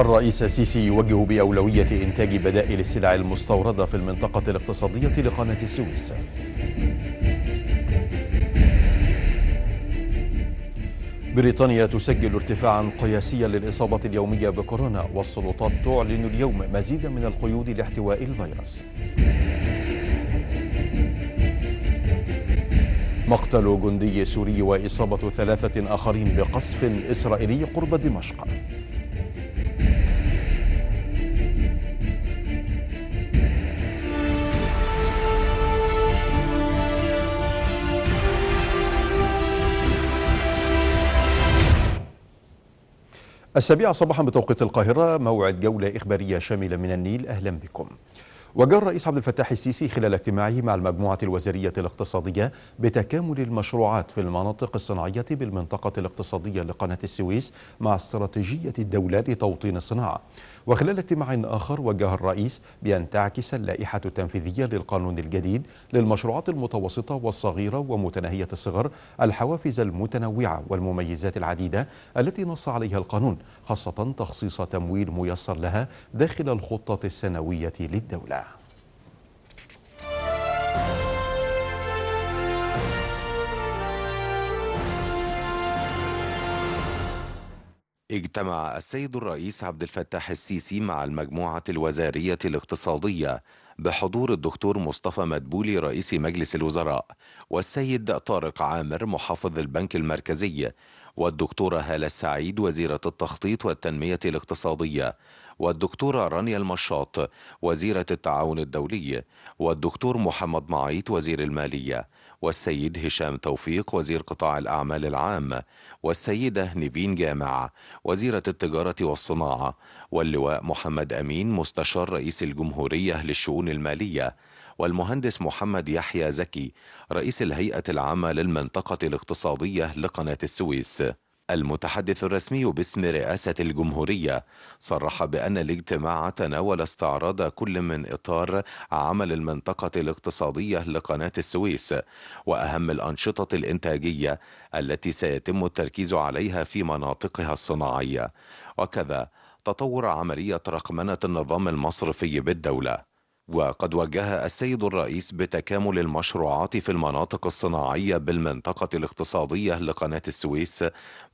الرئيس السيسي يوجه بأولوية إنتاج بدائل السلع المستوردة في المنطقة الاقتصادية لقناة السويس بريطانيا تسجل ارتفاعا قياسيا للإصابة اليومية بكورونا والسلطات تعلن اليوم مزيدا من القيود لاحتواء الفيروس مقتل جندي سوري وإصابة ثلاثة آخرين بقصف إسرائيلي قرب دمشق السابعة صباحا بتوقيت القاهرة موعد جولة إخبارية شاملة من النيل أهلا بكم وجاء الرئيس عبد الفتاح السيسي خلال اجتماعه مع المجموعة الوزارية الاقتصادية بتكامل المشروعات في المناطق الصناعية بالمنطقة الاقتصادية لقناة السويس مع استراتيجية الدولة لتوطين الصناعة وخلال اجتماع آخر وجه الرئيس بأن تعكس اللائحة التنفيذية للقانون الجديد للمشروعات المتوسطة والصغيرة ومتناهية الصغر الحوافز المتنوعة والمميزات العديدة التي نص عليها القانون خاصة تخصيص تمويل ميسر لها داخل الخطة السنوية للدولة اجتمع السيد الرئيس عبد الفتاح السيسي مع المجموعة الوزارية الاقتصادية بحضور الدكتور مصطفى مدبولي رئيس مجلس الوزراء والسيد طارق عامر محافظ البنك المركزي والدكتورة هالة السعيد وزيرة التخطيط والتنمية الاقتصادية والدكتورة رانيا المشاط وزيرة التعاون الدولي والدكتور محمد معيط وزير المالية والسيد هشام توفيق وزير قطاع الأعمال العام والسيدة نيفين جامع وزيرة التجارة والصناعة واللواء محمد أمين مستشار رئيس الجمهورية للشؤون المالية والمهندس محمد يحيى زكي رئيس الهيئة العامة للمنطقة الاقتصادية لقناة السويس المتحدث الرسمي باسم رئاسة الجمهورية صرح بأن الاجتماع تناول استعراض كل من إطار عمل المنطقة الاقتصادية لقناة السويس وأهم الأنشطة الإنتاجية التي سيتم التركيز عليها في مناطقها الصناعية وكذا تطور عملية رقمنة النظام المصرفي بالدولة وقد وجه السيد الرئيس بتكامل المشروعات في المناطق الصناعية بالمنطقة الاقتصادية لقناة السويس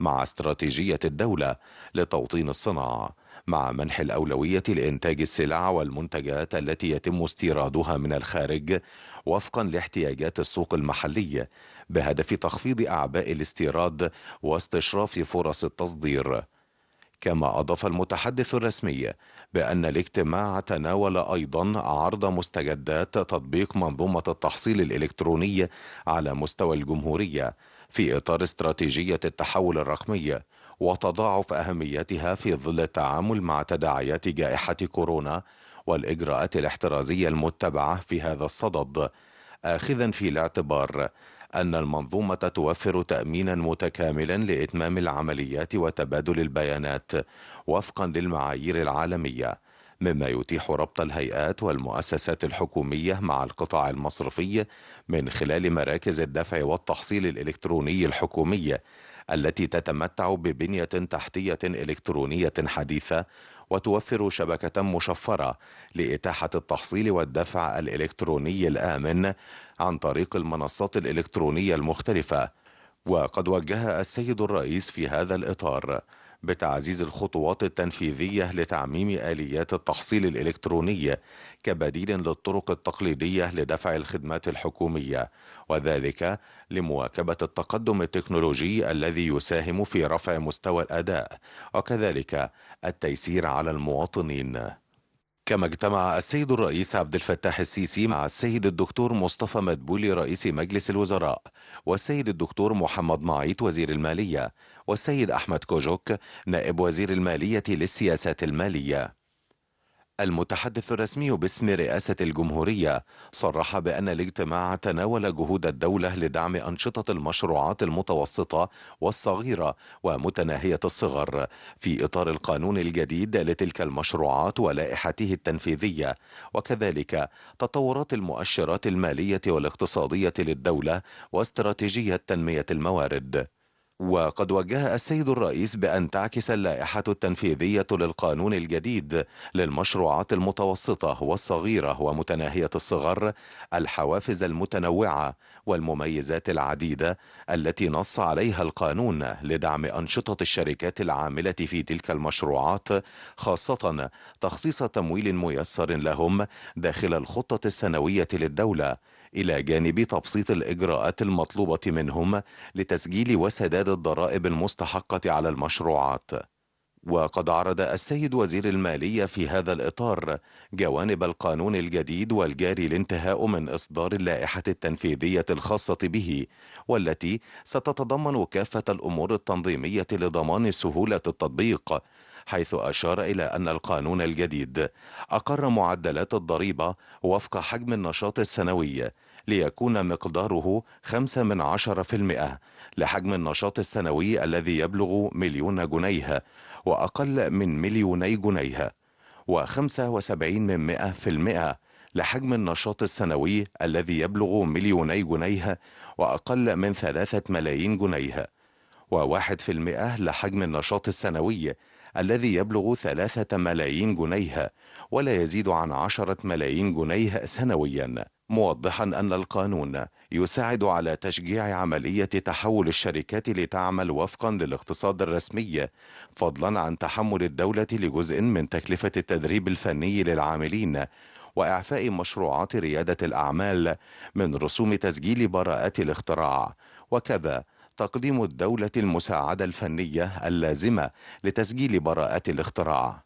مع استراتيجية الدولة لتوطين الصناعة مع منح الأولوية لإنتاج السلع والمنتجات التي يتم استيرادها من الخارج وفقا لاحتياجات السوق المحلي بهدف تخفيض أعباء الاستيراد واستشراف فرص التصدير كما أضاف المتحدث الرسمي بأن الاجتماع تناول أيضا عرض مستجدات تطبيق منظومة التحصيل الإلكتروني على مستوى الجمهورية في إطار استراتيجية التحول الرقمي وتضاعف أهميتها في ظل التعامل مع تداعيات جائحة كورونا والإجراءات الاحترازية المتبعة في هذا الصدد آخذا في الاعتبار أن المنظومة توفر تأمينا متكاملا لإتمام العمليات وتبادل البيانات وفقا للمعايير العالمية مما يتيح ربط الهيئات والمؤسسات الحكومية مع القطاع المصرفي من خلال مراكز الدفع والتحصيل الإلكتروني الحكومية التي تتمتع ببنية تحتية إلكترونية حديثة وتوفر شبكة مشفرة لإتاحة التحصيل والدفع الإلكتروني الآمن عن طريق المنصات الإلكترونية المختلفة وقد وجه السيد الرئيس في هذا الإطار بتعزيز الخطوات التنفيذية لتعميم آليات التحصيل الإلكتروني كبديل للطرق التقليدية لدفع الخدمات الحكومية وذلك لمواكبة التقدم التكنولوجي الذي يساهم في رفع مستوى الأداء وكذلك التيسير على المواطنين كما اجتمع السيد الرئيس عبد الفتاح السيسي مع السيد الدكتور مصطفى مدبولي رئيس مجلس الوزراء والسيد الدكتور محمد معيط وزير المالية والسيد أحمد كوجوك نائب وزير المالية للسياسات المالية المتحدث الرسمي باسم رئاسة الجمهورية صرح بأن الاجتماع تناول جهود الدولة لدعم أنشطة المشروعات المتوسطة والصغيرة ومتناهية الصغر في إطار القانون الجديد لتلك المشروعات ولائحته التنفيذية وكذلك تطورات المؤشرات المالية والاقتصادية للدولة واستراتيجية تنمية الموارد وقد وجه السيد الرئيس بأن تعكس اللائحة التنفيذية للقانون الجديد للمشروعات المتوسطة والصغيرة ومتناهية الصغر الحوافز المتنوعة والمميزات العديدة التي نص عليها القانون لدعم أنشطة الشركات العاملة في تلك المشروعات خاصة تخصيص تمويل ميسر لهم داخل الخطة السنوية للدولة إلى جانب تبسيط الإجراءات المطلوبة منهم لتسجيل وسداد الضرائب المستحقة على المشروعات وقد عرض السيد وزير المالية في هذا الإطار جوانب القانون الجديد والجاري الانتهاء من إصدار اللائحة التنفيذية الخاصة به والتي ستتضمن كافة الأمور التنظيمية لضمان سهولة التطبيق حيث أشار إلى أن القانون الجديد أقر معدلات الضريبة وفق حجم النشاط السنوي ليكون مقداره 5 من لحجم النشاط السنوي الذي يبلغ مليون جنيه وأقل من مليوني جنيه و75 من لحجم النشاط السنوي الذي يبلغ مليوني جنيه وأقل من 3 ملايين جنيه وواحد في المئة لحجم النشاط السنوي الذي يبلغ ثلاثة ملايين جنيه ولا يزيد عن عشرة ملايين جنيه سنوياً موضحا أن القانون يساعد على تشجيع عملية تحول الشركات لتعمل وفقا للاقتصاد الرسمي فضلا عن تحمل الدولة لجزء من تكلفة التدريب الفني للعاملين وإعفاء مشروعات ريادة الأعمال من رسوم تسجيل براءات الاختراع وكذا تقديم الدولة المساعدة الفنية اللازمة لتسجيل براءات الاختراع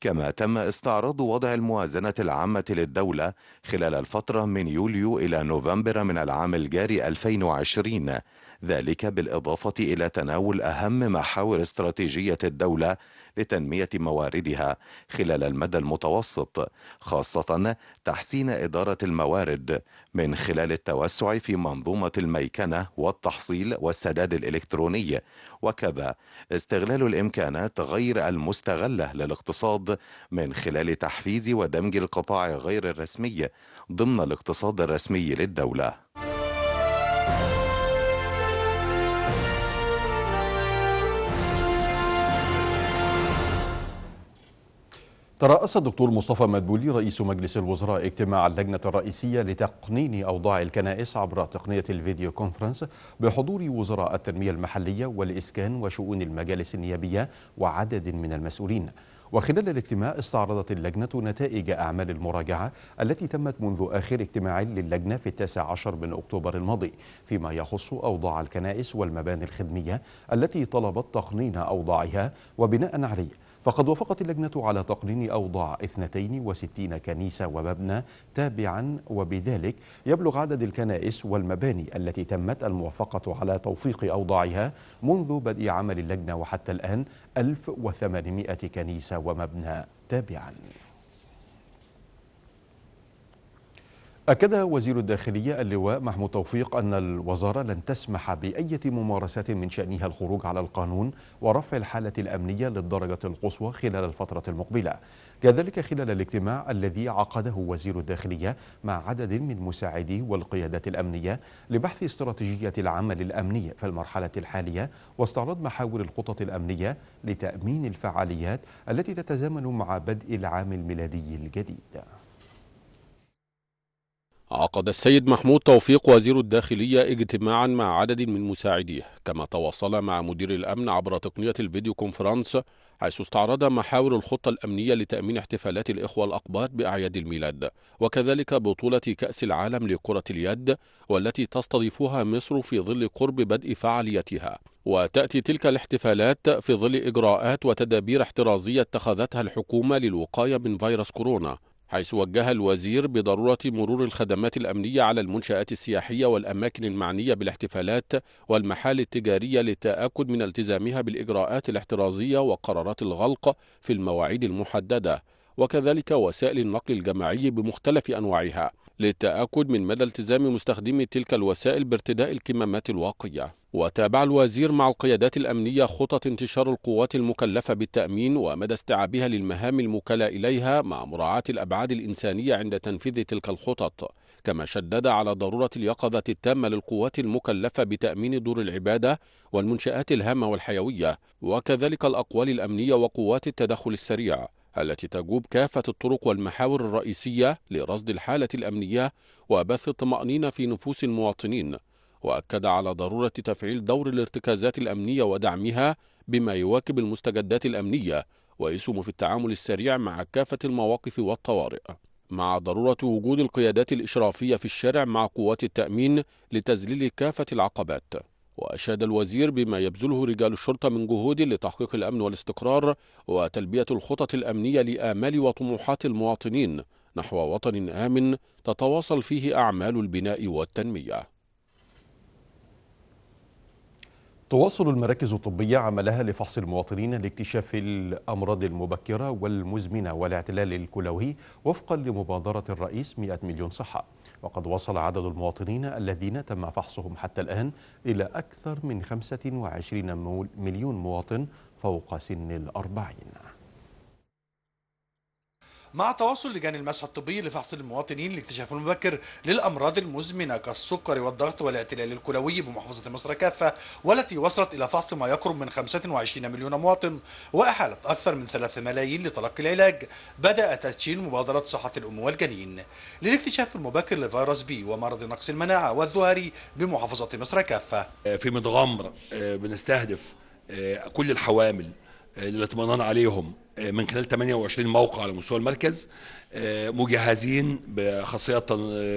كما تم استعراض وضع الموازنة العامة للدولة خلال الفترة من يوليو إلى نوفمبر من العام الجاري 2020 ذلك بالإضافة إلى تناول أهم محاور استراتيجية الدولة لتنمية مواردها خلال المدى المتوسط خاصة تحسين إدارة الموارد من خلال التوسع في منظومة الميكنة والتحصيل والسداد الإلكتروني وكذا استغلال الإمكانات غير المستغلة للاقتصاد من خلال تحفيز ودمج القطاع غير الرسمي ضمن الاقتصاد الرسمي للدولة. ترأس الدكتور مصطفى مدبولي رئيس مجلس الوزراء اجتماع اللجنة الرئيسية لتقنين أوضاع الكنائس عبر تقنية الفيديو كونفرنس بحضور وزراء التنمية المحلية والإسكان وشؤون المجالس النيابية وعدد من المسؤولين وخلال الاجتماع استعرضت اللجنة نتائج أعمال المراجعة التي تمت منذ آخر اجتماع للجنة في التاسع عشر من أكتوبر الماضي فيما يخص أوضاع الكنائس والمباني الخدمية التي طلبت تقنين أوضاعها وبناء عليه فقد وافقت اللجنة على تقنين أوضاع 62 كنيسة ومبنى تابعا وبذلك يبلغ عدد الكنائس والمباني التي تمت الموافقة على توفيق أوضاعها منذ بدء عمل اللجنة وحتى الآن 1800 كنيسة ومبنى تابعاً أكد وزير الداخلية اللواء محمود توفيق أن الوزارة لن تسمح بأية ممارسات من شأنها الخروج على القانون ورفع الحالة الأمنية للدرجة القصوى خلال الفترة المقبلة كذلك خلال الاجتماع الذي عقده وزير الداخلية مع عدد من مساعديه والقيادات الأمنية لبحث استراتيجية العمل الأمني في المرحلة الحالية واستعراض محاور الخطط الأمنية لتأمين الفعاليات التي تتزامن مع بدء العام الميلادي الجديد عقد السيد محمود توفيق وزير الداخلية اجتماعا مع عدد من مساعديه كما تواصل مع مدير الأمن عبر تقنية الفيديو كونفرانس حيث استعرض محاور الخطة الأمنية لتأمين احتفالات الإخوة الأقباط بأعياد الميلاد وكذلك بطولة كأس العالم لكرة اليد والتي تستضيفها مصر في ظل قرب بدء فعاليتها وتأتي تلك الاحتفالات في ظل إجراءات وتدابير احترازية اتخذتها الحكومة للوقاية من فيروس كورونا حيث وجه الوزير بضرورة مرور الخدمات الأمنية على المنشآت السياحية والأماكن المعنية بالاحتفالات والمحال التجارية للتأكد من التزامها بالإجراءات الاحترازية وقرارات الغلق في المواعيد المحددة وكذلك وسائل النقل الجماعي بمختلف أنواعها للتأكد من مدى التزام مستخدمي تلك الوسائل بارتداء الكمامات الواقية وتابع الوزير مع القيادات الأمنية خطط انتشار القوات المكلفة بالتأمين ومدى استيعابها للمهام المكلة إليها مع مراعاة الأبعاد الإنسانية عند تنفيذ تلك الخطط كما شدد على ضرورة اليقظة التامة للقوات المكلفة بتأمين دور العبادة والمنشآت الهامة والحيوية وكذلك الأقوال الأمنية وقوات التدخل السريع التي تجوب كافة الطرق والمحاور الرئيسية لرصد الحالة الأمنية وبث الطمأنينة في نفوس المواطنين وأكد على ضرورة تفعيل دور الارتكازات الأمنية ودعمها بما يواكب المستجدات الأمنية ويسهم في التعامل السريع مع كافة المواقف والطوارئ مع ضرورة وجود القيادات الإشرافية في الشارع مع قوات التأمين لتذليل كافة العقبات وأشاد الوزير بما يبذله رجال الشرطة من جهود لتحقيق الأمن والاستقرار وتلبية الخطط الأمنية لآمال وطموحات المواطنين نحو وطن آمن تتواصل فيه أعمال البناء والتنمية تواصل المراكز الطبية عملها لفحص المواطنين لاكتشاف الأمراض المبكرة والمزمنة والاعتلال الكلوي وفقا لمبادرة الرئيس 100 مليون صحة وقد وصل عدد المواطنين الذين تم فحصهم حتى الآن إلى أكثر من 25 مليون مواطن فوق سن الأربعين مع تواصل لجان المسح الطبي لفحص المواطنين لاكتشاف المبكر للأمراض المزمنة كالسكر والضغط والاعتلال الكلوي بمحافظة مصر كافة والتي وصلت إلى فحص ما يقرب من 25 مليون مواطن وأحالت أكثر من 3 ملايين لتلقي العلاج بدأ تدشين مبادرة صحة الأم والجنين للاكتشاف المبكر لفيروس بي ومرض نقص المناعة والذهري بمحافظة مصر كافة في متغمر آه، بنستهدف آه، كل الحوامل آه، للاطمئنان عليهم من خلال 28 موقع على مستوى المركز آه، مجهزين بخاصيه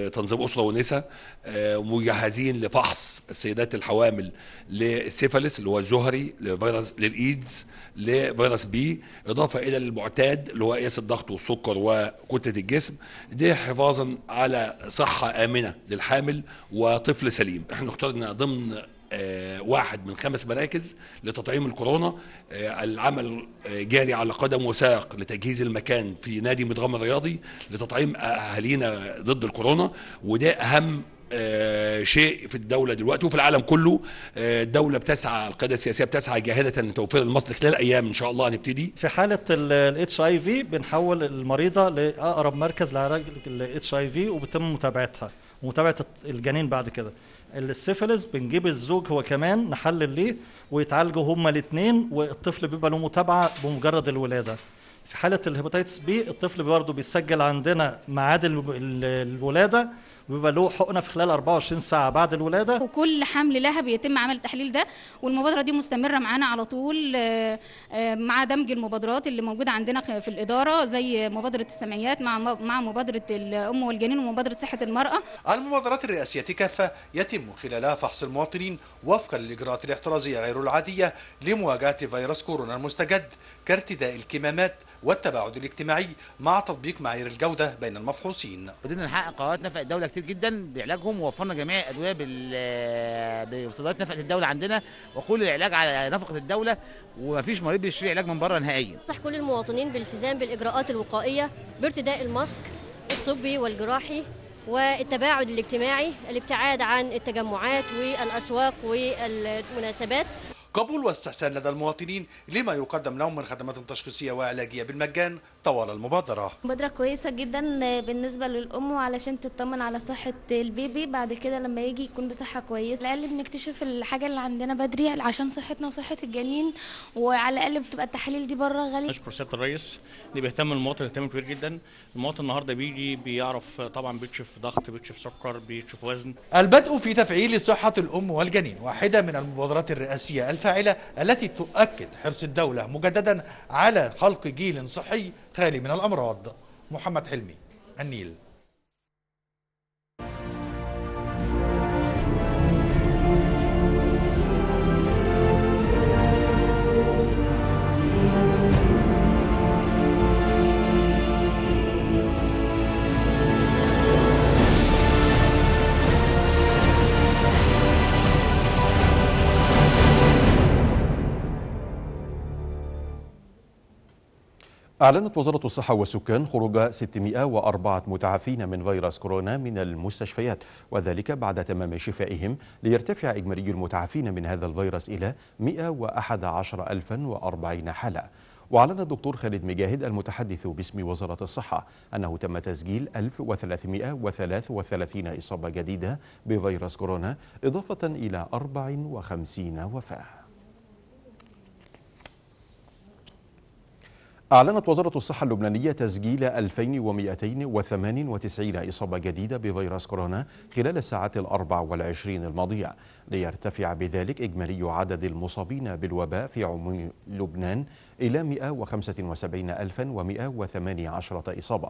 تنظيم اسره ونساء آه، مجهزين لفحص السيدات الحوامل للسيفاليس اللي هو الزهري لفيروس للايدز لفيروس بي اضافه الى المعتاد اللي هو قياس الضغط والسكر وكتله الجسم دي حفاظا على صحه امنه للحامل وطفل سليم احنا اخترنا ضمن آه، واحد من خمس مراكز لتطعيم الكورونا آه، العمل آه، جاري على قدم وساق لتجهيز المكان في نادي متغمر رياضي لتطعيم اهالينا ضد الكورونا وده اهم آه، شيء في الدوله دلوقتي وفي العالم كله آه، الدوله بتسعى القياده السياسيه بتسعى جاهده لتوفير المصل خلال ايام ان شاء الله هنبتدي في حاله الاتش اي في بنحول المريضه لاقرب مركز لعلاج الاتش اي في وبتم متابعتها ومتابعه الجنين بعد كده السيفلس بنجيب الزوج هو كمان نحلل ليه ويتعالجوا هما الاثنين والطفل بيبقى له متابعه بمجرد الولاده في حالة الهيباتيتس بي الطفل برضه بيسجل عندنا ميعاد الولادة بيبقى له حقنه في خلال 24 ساعه بعد الولاده وكل حمل لها بيتم عمل التحليل ده والمبادره دي مستمره معانا على طول آه، آه، مع دمج المبادرات اللي موجوده عندنا في الاداره زي مبادره السمعيات مع مع مبادره الام والجنين ومبادره صحه المراه المبادرات الرئاسيه كافه يتم خلالها فحص المواطنين وفقا للاجراءات الاحترازيه غير العاديه لمواجهه فيروس كورونا المستجد كارتداء الكمامات والتباعد الاجتماعي مع تطبيق معايير الجوده بين المفحوصين. بدنا نحقق قواتنا في الدوله كتير كتير جدا بعلاجهم ووفرنا جميع الادويه بال آه، بصيدليات نفقه الدوله عندنا وكل العلاج على نفقه الدوله ومفيش مريض بيشتري علاج من بره نهائيا. نصح كل المواطنين بالالتزام بالاجراءات الوقائيه بارتداء الماسك الطبي والجراحي والتباعد الاجتماعي الابتعاد عن التجمعات والاسواق والمناسبات قبول واستحسان لدى المواطنين لما يقدم لهم من خدمات تشخيصية وعلاجية بالمجان طوال المبادرة مبادرة كويسة جدا بالنسبة للأم وعلشان تطمن على صحة البيبي بعد كده لما يجي يكون بصحة كويسة على الأقل بنكتشف الحاجة اللي عندنا بدري عشان صحتنا وصحة الجنين وعلى الأقل بتبقى التحاليل دي بره غالية نشكر سيادة الرئيس اللي بيهتم المواطن اهتمام كبير جدا المواطن النهارده بيجي بيعرف طبعا بيكشف ضغط بيكشف سكر بيكشف وزن البدء في تفعيل صحة الأم والجنين واحدة من المبادرات الرئاسية الفاعلة التي تؤكد حرص الدولة مجددا على خلق جيل صحي خالي من الأمراض محمد حلمي النيل أعلنت وزارة الصحة والسكان خروج 604 متعافين من فيروس كورونا من المستشفيات وذلك بعد تمام شفائهم ليرتفع إجمالي المتعافين من هذا الفيروس إلى 111040 حالة وأعلن الدكتور خالد مجاهد المتحدث باسم وزارة الصحة أنه تم تسجيل 1333 إصابة جديدة بفيروس كورونا إضافة إلى 54 وفاة أعلنت وزارة الصحة اللبنانية تسجيل 2298 إصابة جديدة بفيروس كورونا خلال الساعات الأربع والعشرين الماضية ليرتفع بذلك إجمالي عدد المصابين بالوباء في عموم لبنان إلى 175,118 إصابة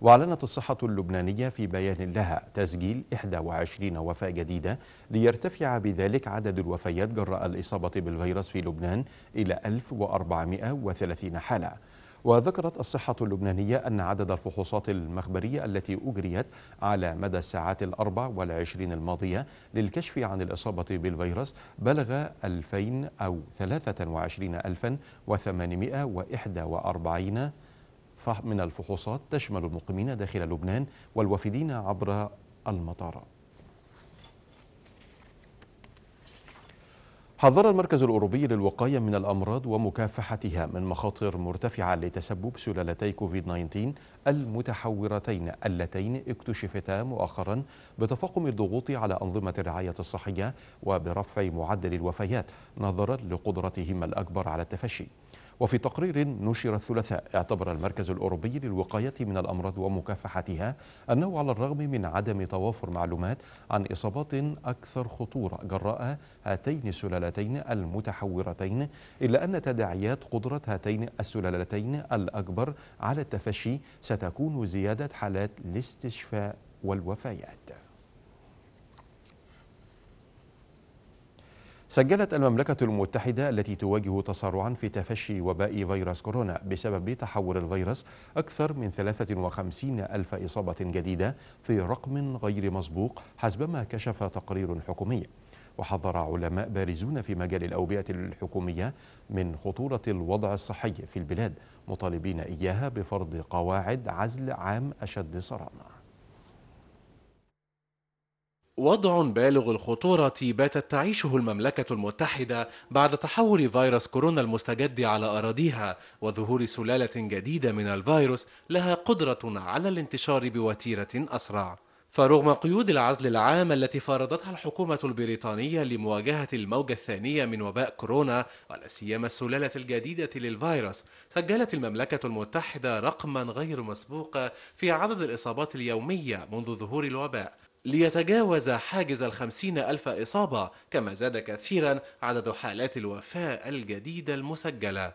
وأعلنت الصحة اللبنانية في بيان لها تسجيل 21 وفاة جديدة ليرتفع بذلك عدد الوفيات جراء الإصابة بالفيروس في لبنان إلى 1430 حالة وذكرت الصحة اللبنانية أن عدد الفحوصات المخبرية التي أجريت على مدى الساعات الأربع والعشرين الماضية للكشف عن الإصابة بالفيروس بلغ 2000 أو 23841 ألفا وثمانمائة وإحدى وأربعين من الفحوصات تشمل المقيمين داخل لبنان والوافدين عبر المطار حذر المركز الأوروبي للوقاية من الأمراض ومكافحتها من مخاطر مرتفعة لتسبب سلالتي كوفيد-19 المتحورتين اللتين اكتشفتا مؤخرا بتفاقم الضغوط على أنظمة الرعاية الصحية وبرفع معدل الوفيات نظرا لقدرتهما الأكبر على التفشي وفي تقرير نشر الثلاثاء اعتبر المركز الأوروبي للوقاية من الأمراض ومكافحتها أنه على الرغم من عدم توافر معلومات عن إصابات أكثر خطورة جراء هاتين السلالتين المتحورتين إلا أن تداعيات قدرة هاتين السلالتين الأكبر على التفشي ستكون زيادة حالات الاستشفاء والوفيات سجلت المملكة المتحدة التي تواجه تسارعا في تفشي وباء فيروس كورونا بسبب تحول الفيروس أكثر من 53 ألف إصابة جديدة في رقم غير مسبوق حسبما كشف تقرير حكومي وحذر علماء بارزون في مجال الأوبئة الحكومية من خطورة الوضع الصحي في البلاد مطالبين إياها بفرض قواعد عزل عام أشد صرامة وضع بالغ الخطورة باتت تعيشه المملكة المتحدة بعد تحول فيروس كورونا المستجد على أراضيها وظهور سلالة جديدة من الفيروس لها قدرة على الانتشار بوتيرة أسرع. فرغم قيود العزل العام التي فرضتها الحكومة البريطانية لمواجهة الموجة الثانية من وباء كورونا ولا سيما السلالة الجديدة للفيروس، سجلت المملكة المتحدة رقما غير مسبوق في عدد الإصابات اليومية منذ ظهور الوباء ليتجاوز حاجز الخمسين ألف إصابة كما زاد كثيرا عدد حالات الوفاة الجديدة المسجلة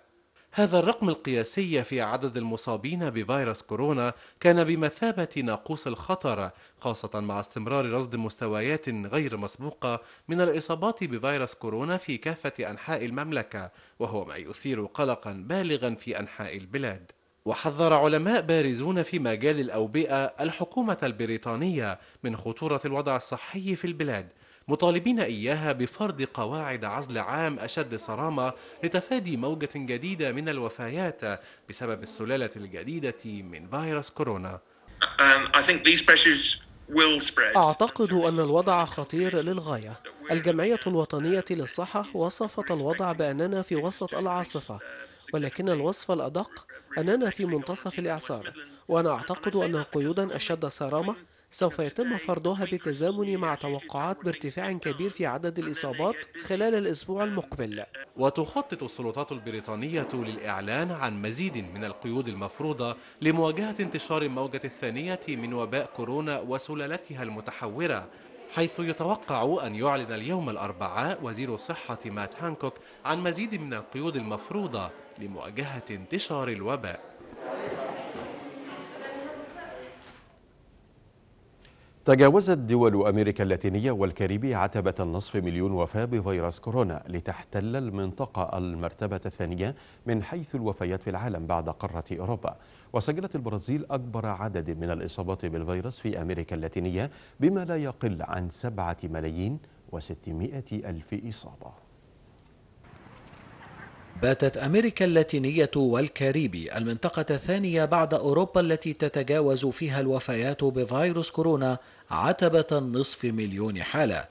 هذا الرقم القياسي في عدد المصابين بفيروس كورونا كان بمثابة ناقوس الخطر خاصة مع استمرار رصد مستويات غير مسبوقة من الإصابات بفيروس كورونا في كافة أنحاء المملكة وهو ما يثير قلقا بالغا في أنحاء البلاد وحذر علماء بارزون في مجال الأوبئة الحكومة البريطانية من خطورة الوضع الصحي في البلاد مطالبين إياها بفرض قواعد عزل عام أشد صرامة لتفادي موجة جديدة من الوفيات بسبب السلالة الجديدة من فيروس كورونا um, أعتقد أن الوضع خطير للغاية الجمعية الوطنية للصحة وصفت الوضع بأننا في وسط العاصفة ولكن الوصف الأدق أننا في منتصف الإعصار وأنا أعتقد أن قيودا أشد صرامة سوف يتم فرضها بالتزامن مع توقعات بارتفاع كبير في عدد الإصابات خلال الأسبوع المقبل وتخطط السلطات البريطانية للإعلان عن مزيد من القيود المفروضة لمواجهة انتشار الموجة الثانية من وباء كورونا وسلالتها المتحورة حيث يتوقع أن يعلن اليوم الأربعاء وزير الصحة مات هانكوك عن مزيد من القيود المفروضة لمواجهة انتشار الوباء تجاوزت دول أمريكا اللاتينية والكاريبي عتبة النصف مليون وفاة بفيروس كورونا لتحتل المنطقة المرتبة الثانية من حيث الوفيات في العالم بعد قارة أوروبا وسجلت البرازيل أكبر عدد من الإصابات بالفيروس في أمريكا اللاتينية بما لا يقل عن سبعة ملايين وستمائة ألف إصابة باتت أمريكا اللاتينية والكاريبي المنطقة الثانية بعد أوروبا التي تتجاوز فيها الوفيات بفيروس كورونا عتبة نصف مليون حالة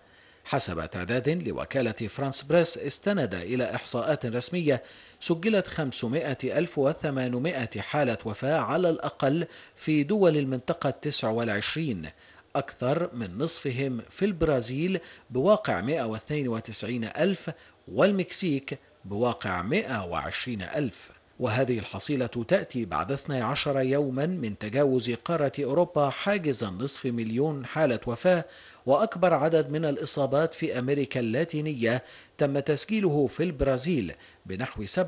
حسب تعداد لوكالة فرانس بريس استند إلى إحصاءات رسمية سجلت 500 ألف و800 حالة وفاة على الأقل في دول المنطقة التسع والعشرين أكثر من نصفهم في البرازيل بواقع 192 ألف والمكسيك بواقع 120 ألف وهذه الحصيلة تأتي بعد 12 يوما من تجاوز قارة أوروبا حاجز نصف مليون حالة وفاة وأكبر عدد من الإصابات في أمريكا اللاتينية تم تسجيله في البرازيل بنحو 7.6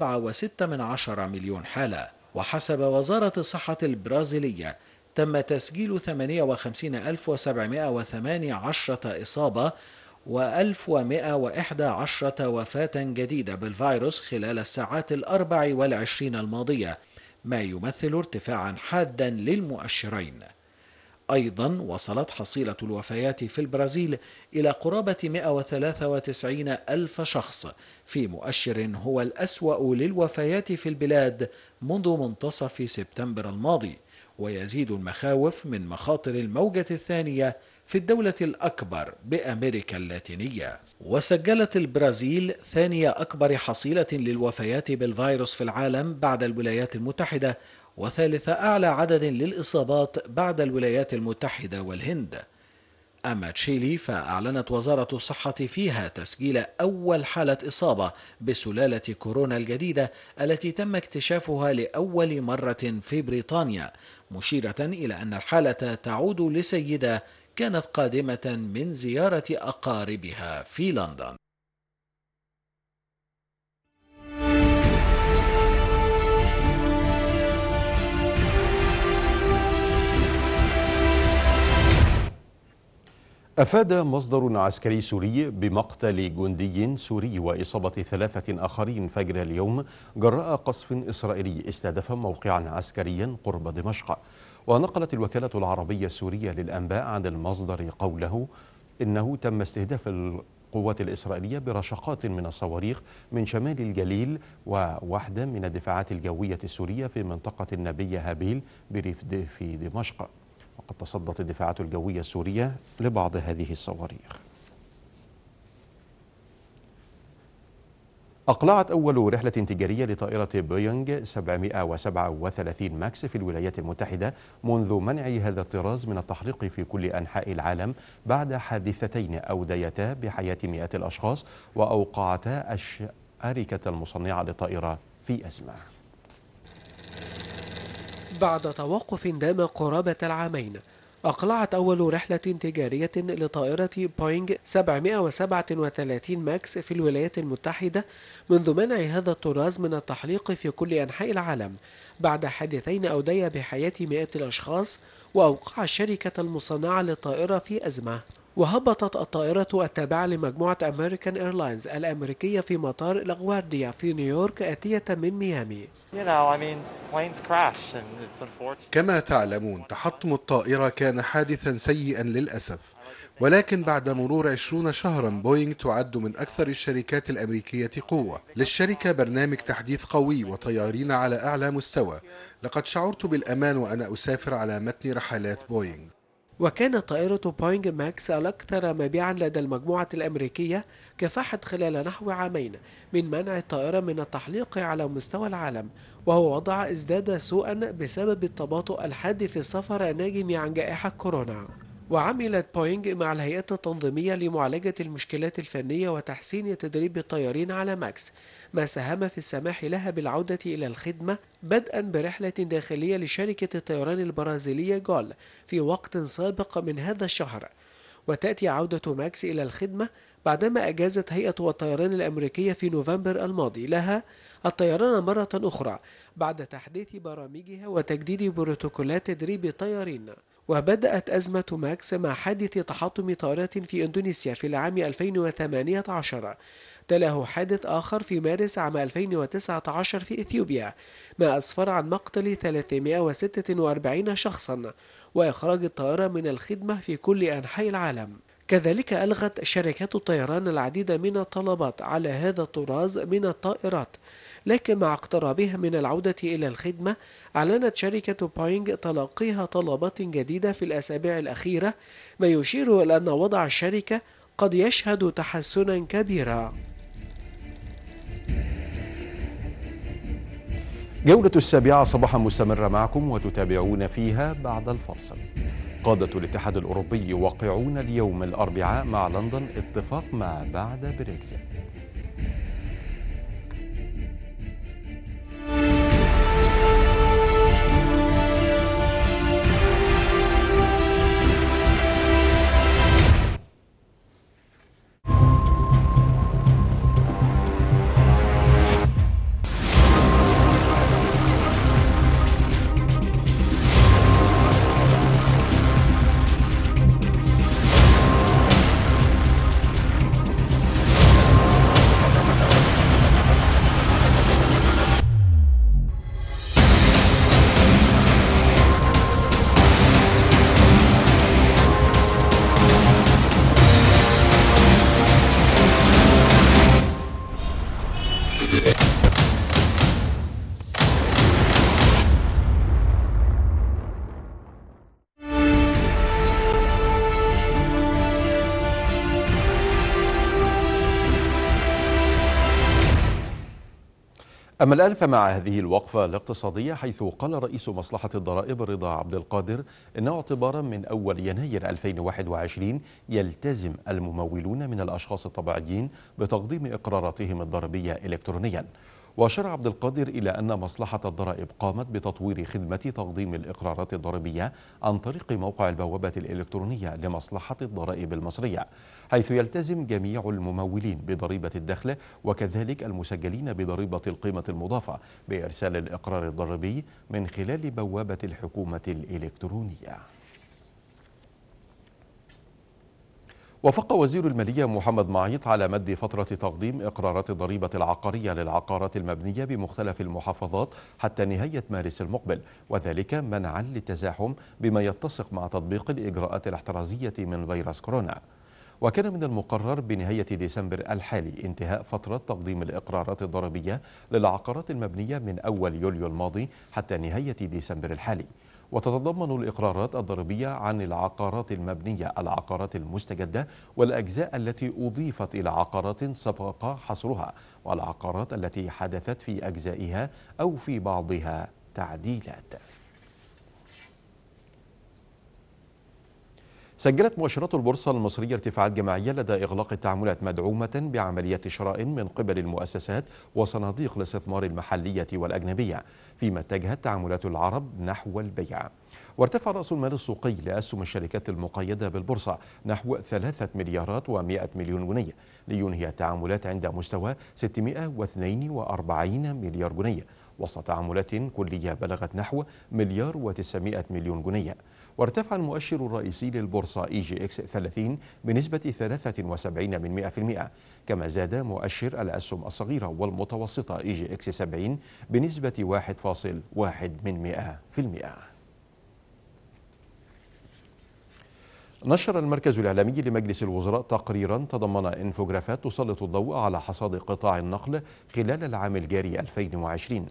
من عشرة مليون حالة وحسب وزارة الصحة البرازيلية تم تسجيل 58718 إصابة و1111 وفاة جديدة بالفيروس خلال الساعات الأربع والعشرين الماضية ما يمثل ارتفاعا حادا للمؤشرين أيضا وصلت حصيلة الوفيات في البرازيل إلى قرابة 193 ألف شخص في مؤشر هو الأسوأ للوفيات في البلاد منذ منتصف سبتمبر الماضي ويزيد المخاوف من مخاطر الموجة الثانية في الدولة الأكبر بأمريكا اللاتينية وسجلت البرازيل ثاني أكبر حصيلة للوفيات بالفيروس في العالم بعد الولايات المتحدة وثالث أعلى عدد للإصابات بعد الولايات المتحدة والهند أما تشيلي فأعلنت وزارة الصحة فيها تسجيل أول حالة إصابة بسلالة كورونا الجديدة التي تم اكتشافها لأول مرة في بريطانيا مشيرة إلى أن الحالة تعود لسيدة كانت قادمة من زيارة أقاربها في لندن أفاد مصدر عسكري سوري بمقتل جندي سوري وإصابة ثلاثة آخرين فجر اليوم جراء قصف إسرائيلي استهدف موقعا عسكريا قرب دمشق ونقلت الوكالة العربية السورية للأنباء عن المصدر قوله إنه تم استهداف القوات الإسرائيلية برشقات من الصواريخ من شمال الجليل وواحدة من الدفاعات الجوية السورية في منطقة النبية هابيل بريف في دمشق وقد تصدت الدفاعات الجوية السورية لبعض هذه الصواريخ أقلعت أول رحلة تجارية لطائرة بويونج 737 ماكس في الولايات المتحدة منذ منع هذا الطراز من التحليق في كل أنحاء العالم بعد حادثتين أوديتا بحياة مئات الأشخاص وأوقعتا الشركة المصنعة للطائرة في أزمة بعد توقف دام قرابة العامين أقلعت أول رحلة تجارية لطائرة بوينج 737 ماكس في الولايات المتحدة منذ منع هذا الطراز من التحليق في كل أنحاء العالم بعد حادثين أوديا بحياة مئات الأشخاص وأوقع الشركة المصنعة للطائرة في أزمة وهبطت الطائرة التابعة لمجموعة أمريكان إيرلاينز الأمريكية في مطار لاغوارديا في نيويورك آتية من ميامي كما تعلمون تحطم الطائرة كان حادثا سيئا للأسف ولكن بعد مرور عشرون شهرا بوينغ تعد من أكثر الشركات الأمريكية قوة للشركة برنامج تحديث قوي وطيارين على أعلى مستوى لقد شعرت بالأمان وأنا أسافر على متن رحلات بوينغ وكانت طائرة بوينج ماكس الأكثر مبيعا لدى المجموعة الأمريكية كافحت خلال نحو عامين من منع الطائرة من التحليق على مستوى العالم وهو وضع ازداد سوءا بسبب التباطؤ الحاد في السفر الناجم عن جائحة كورونا وعملت بوينج مع الهيئات التنظيمية لمعالجة المشكلات الفنية وتحسين تدريب الطيارين على ماكس ما ساهم في السماح لها بالعودة إلى الخدمة بدءا برحلة داخلية لشركة الطيران البرازيلية جول في وقت سابق من هذا الشهر وتأتي عودة ماكس إلى الخدمة بعدما أجازت هيئة الطيران الأمريكية في نوفمبر الماضي لها الطيران مرة أخرى بعد تحديث برامجها وتجديد بروتوكولات تدريب الطيارين وبدأت أزمة ماكس مع حادث تحطم طائرات في إندونيسيا في العام 2018 تلاه حادث آخر في مارس عام 2019 في إثيوبيا ما أسفر عن مقتل 346 شخصا وإخراج الطائرة من الخدمة في كل أنحاء العالم كذلك ألغت شركات الطيران العديد من الطلبات على هذا الطراز من الطائرات لكن مع اقترابها من العودة إلى الخدمة أعلنت شركة بوينج تلقيها طلبات جديدة في الأسابيع الأخيرة ما يشير إلى أن وضع الشركة قد يشهد تحسنا كبيرا جولة السابعة صباحا مستمرة معكم وتتابعون فيها بعد الفاصل قادة الاتحاد الأوروبي يوقعون اليوم الأربعاء مع لندن اتفاق ما بعد بريكزيت أما الآن فمع هذه الوقفة الاقتصادية حيث قال رئيس مصلحة الضرائب رضا عبد القادر إنه اعتبارا من أول يناير 2021 يلتزم الممولون من الأشخاص الطبيعيين بتقديم إقراراتهم الضريبية إلكترونيا وأشار عبد القادر إلى أن مصلحة الضرائب قامت بتطوير خدمة تقديم الإقرارات الضريبية عن طريق موقع البوابة الإلكترونية لمصلحة الضرائب المصرية حيث يلتزم جميع الممولين بضريبة الدخل وكذلك المسجلين بضريبة القيمة المضافة بإرسال الإقرار الضريبي من خلال بوابة الحكومة الإلكترونية وافق وزير المالية محمد معيط على مد فترة تقديم إقرارات الضريبة العقارية للعقارات المبنية بمختلف المحافظات حتى نهاية مارس المقبل وذلك منعا للتزاحم بما يتسق مع تطبيق الإجراءات الاحترازية من فيروس كورونا وكان من المقرر بنهاية ديسمبر الحالي انتهاء فترة تقديم الإقرارات الضريبية للعقارات المبنية من أول يوليو الماضي حتى نهاية ديسمبر الحالي وتتضمن الإقرارات الضريبية عن العقارات المبنية العقارات المستجدة والأجزاء التي أضيفت إلى عقارات سبق حصرها والعقارات التي حدثت في أجزائها أو في بعضها تعديلات سجلت مؤشرات البورصة المصرية ارتفاعات جماعية لدى إغلاق التعاملات مدعومة بعملية شراء من قبل المؤسسات وصناديق الاستثمار المحلية والأجنبية فيما اتجهت تعاملات العرب نحو البيع وارتفع رأس المال السوقي لأسهم الشركات المقيدة بالبورصة نحو 3 مليارات و100 مليون جنيه لينهي التعاملات عند مستوى 642 مليار جنيه وسط تعاملات كلية بلغت نحو مليار و900 مليون جنيه وارتفع المؤشر الرئيسي للبورصة اي جي اكس 30 بنسبة 73 من 100% كما زاد مؤشر الأسهم الصغيرة والمتوسطة اي جي اكس 70 بنسبة 1.1 من 100% نشر المركز الإعلامي لمجلس الوزراء تقريرا تضمن انفوجرافات تسلط الضوء على حصاد قطاع النقل خلال العام الجاري 2020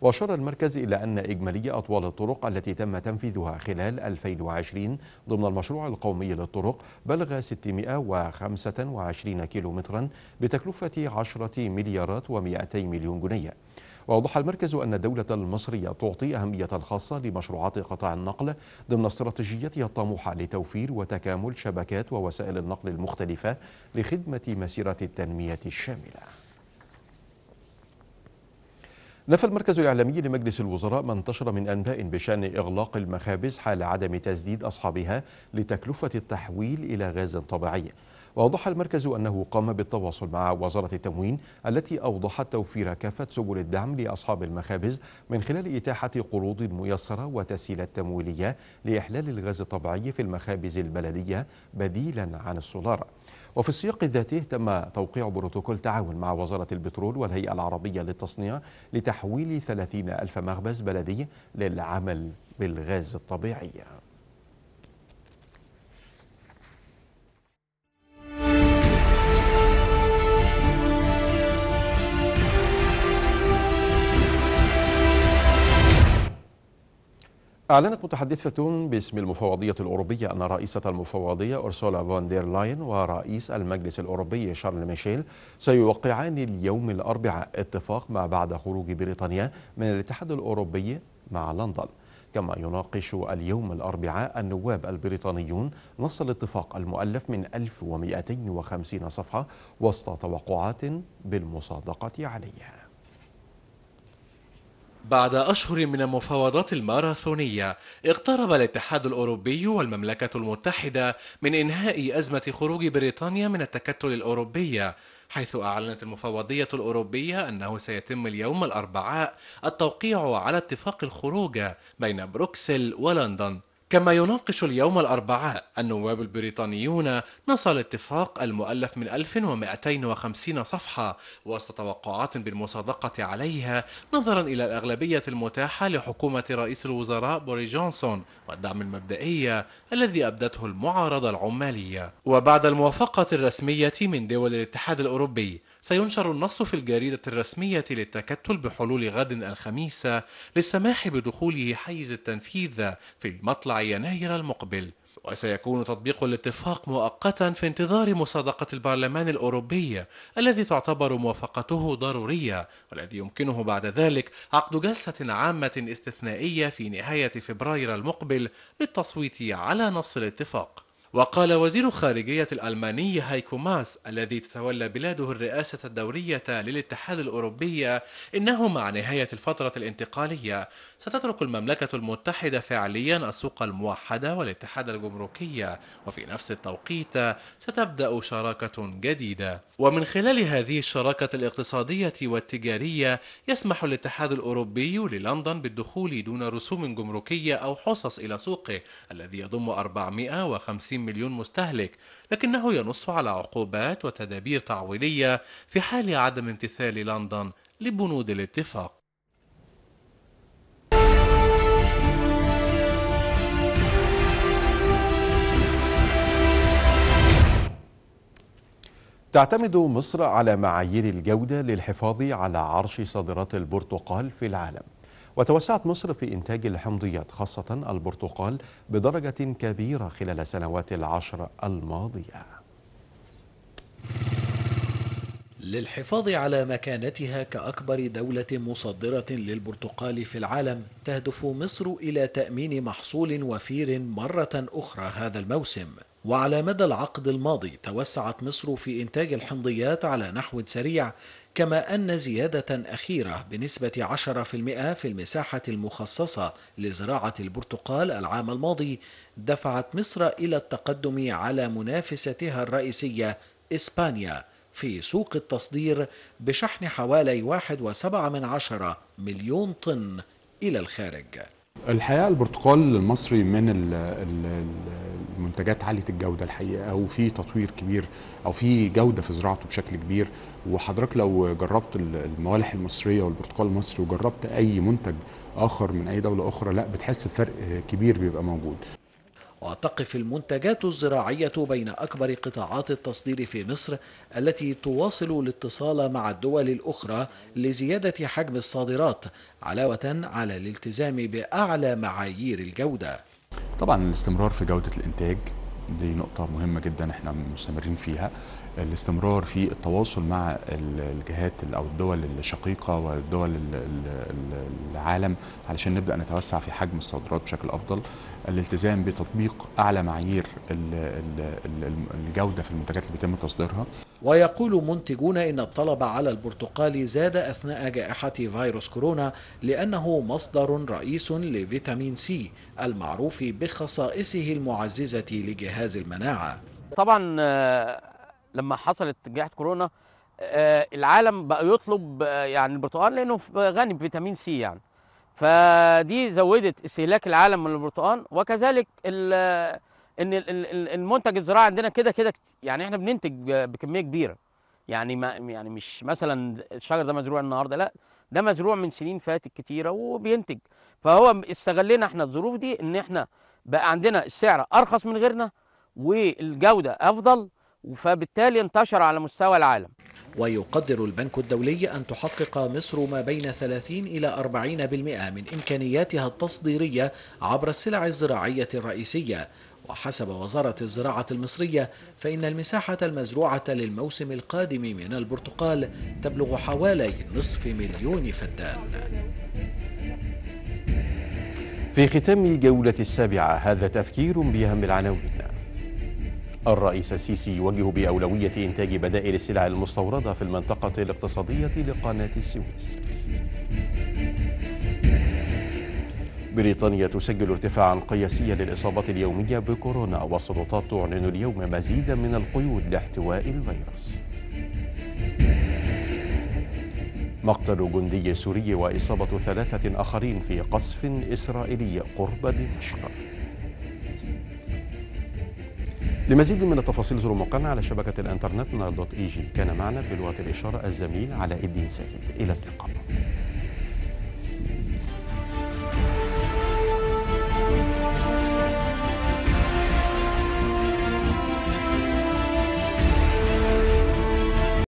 وأشار المركز إلى أن إجمالي أطوال الطرق التي تم تنفيذها خلال 2020 ضمن المشروع القومي للطرق بلغ 625 كيلومترا بتكلفة 10 مليارات و200 مليون جنيه وأوضح المركز أن الدولة المصرية تعطي أهمية خاصة لمشروعات قطاع النقل ضمن استراتيجيتها الطموحة لتوفير وتكامل شبكات ووسائل النقل المختلفة لخدمة مسيرة التنمية الشاملة نفى المركز الإعلامي لمجلس الوزراء ما انتشر من أنباء بشأن إغلاق المخابز حال عدم تسديد أصحابها لتكلفة التحويل إلى غاز طبيعي وأوضح المركز أنه قام بالتواصل مع وزارة التموين التي أوضحت توفير كافة سبل الدعم لأصحاب المخابز من خلال إتاحة قروض ميسرة وتسهيلات تمويلية لإحلال الغاز الطبيعي في المخابز البلدية بديلا عن السولار وفي السياق الذاتي تم توقيع بروتوكول تعاون مع وزارة البترول والهيئة العربية للتصنيع لتحويل 30 ألف مخبز بلدي للعمل بالغاز الطبيعي أعلنت متحدثة باسم المفوضية الأوروبية أن رئيسة المفوضية أرسولا فون دير لاين ورئيس المجلس الأوروبي شارل ميشيل سيوقعان اليوم الأربعاء اتفاق ما بعد خروج بريطانيا من الاتحاد الأوروبي مع لندن كما يناقش اليوم الأربعاء النواب البريطانيون نص الاتفاق المؤلف من 1250 صفحة وسط توقعات بالمصادقة عليه بعد أشهر من المفاوضات الماراثونية اقترب الاتحاد الأوروبي والمملكة المتحدة من إنهاء أزمة خروج بريطانيا من التكتل الأوروبي حيث أعلنت المفوضية الأوروبية أنه سيتم اليوم الأربعاء التوقيع على اتفاق الخروج بين بروكسل ولندن كما يناقش اليوم الأربعاء النواب البريطانيون نص الاتفاق المؤلف من 1250 صفحة وسط توقعات بالمصادقة عليها نظرا إلى الأغلبية المتاحة لحكومة رئيس الوزراء بوري جونسون والدعم المبدئي الذي أبدته المعارضة العمالية وبعد الموافقة الرسمية من دول الاتحاد الأوروبي سينشر النص في الجريدة الرسمية للتكتل بحلول غد الخميس للسماح بدخوله حيز التنفيذ في مطلع يناير المقبل وسيكون تطبيق الاتفاق مؤقتا في انتظار مصادقة البرلمان الأوروبي الذي تعتبر موافقته ضرورية والذي يمكنه بعد ذلك عقد جلسة عامة استثنائية في نهاية فبراير المقبل للتصويت على نص الاتفاق وقال وزير خارجية الألماني هايكو ماس الذي تتولى بلاده الرئاسة الدورية للاتحاد الأوروبي إنه مع نهاية الفترة الانتقالية ستترك المملكة المتحدة فعليا السوق الموحدة والاتحاد الجمركي وفي نفس التوقيت ستبدأ شراكة جديدة ومن خلال هذه الشراكة الاقتصادية والتجارية يسمح الاتحاد الأوروبي للندن بالدخول دون رسوم جمركية أو حصص إلى سوقه الذي يضم 450 150 مليون مستهلك لكنه ينص على عقوبات وتدابير تعويلية في حال عدم امتثال لندن لبنود الاتفاق تعتمد مصر على معايير الجودة للحفاظ على عرش صادرات البرتقال في العالم وتوسعت مصر في إنتاج الحمضيات خاصة البرتقال بدرجة كبيرة خلال السنوات العشر الماضية للحفاظ على مكانتها كأكبر دولة مصدرة للبرتقال في العالم تهدف مصر إلى تأمين محصول وفير مرة أخرى هذا الموسم وعلى مدى العقد الماضي توسعت مصر في إنتاج الحمضيات على نحو سريع كما أن زيادة أخيرة بنسبة 10% في المساحة المخصصة لزراعة البرتقال العام الماضي دفعت مصر إلى التقدم على منافستها الرئيسية إسبانيا في سوق التصدير بشحن حوالي 1.7 مليون طن إلى الخارج الحقيقه البرتقال المصري من المنتجات عاليه الجوده الحقيقه وفي تطوير كبير او في جوده في زراعته بشكل كبير وحضرتك لو جربت الموالح المصريه والبرتقال المصري وجربت اي منتج اخر من اي دوله اخرى لا بتحس بفرق كبير بيبقى موجود وتقف المنتجات الزراعية بين أكبر قطاعات التصدير في مصر التي تواصل الاتصال مع الدول الأخرى لزيادة حجم الصادرات علاوة على الالتزام بأعلى معايير الجودة طبعا الاستمرار في جودة الإنتاج دي نقطة مهمة جدا احنا مستمرين فيها الاستمرار في التواصل مع الجهات او الدول الشقيقه والدول العالم علشان نبدا نتوسع في حجم الصادرات بشكل افضل الالتزام بتطبيق اعلى معايير الجوده في المنتجات اللي بيتم تصديرها ويقول منتجون ان الطلب على البرتقال زاد اثناء جائحه فيروس كورونا لانه مصدر رئيس لفيتامين سي المعروف بخصائصه المعززه لجهاز المناعه طبعا آه، لما حصلت جائحه كورونا آه، العالم بقى يطلب آه، يعني البرتقال لانه غني بفيتامين سي يعني فدي زودت استهلاك العالم من البرتقال وكذلك ان المنتج الزراعي عندنا كده كده يعني احنا بننتج بكميه كبيره يعني ما يعني مش مثلا الشجر ده مزروع النهارده لا ده مزروع من سنين فاتت كتيره وبينتج فهو استغلينا احنا الظروف دي ان احنا بقى عندنا السعر ارخص من غيرنا والجوده افضل فبالتالي انتشر على مستوى العالم ويقدر البنك الدولي أن تحقق مصر ما بين 30 إلى 40% من إمكانياتها التصديرية عبر السلع الزراعية الرئيسية وحسب وزارة الزراعة المصرية فإن المساحة المزروعة للموسم القادم من البرتقال تبلغ حوالي نصف مليون فدان في ختام جولة السابعة هذا تفكير بأهم العناوين الرئيس السيسي يوجه بأولوية إنتاج بدائل السلع المستوردة في المنطقة الاقتصادية لقناة السويس بريطانيا تسجل ارتفاعا قياسيا للإصابات اليومية بكورونا والسلطات تعلن اليوم مزيدا من القيود لاحتواء الفيروس مقتل جندي سوري وإصابة ثلاثة آخرين في قصف إسرائيلي قرب دمشق لمزيد من التفاصيل زوروا موقعنا على شبكة الانترنت نار دوت اي جي كان معنا بلغة الإشارة الزميل علاء الدين سيد إلى اللقاء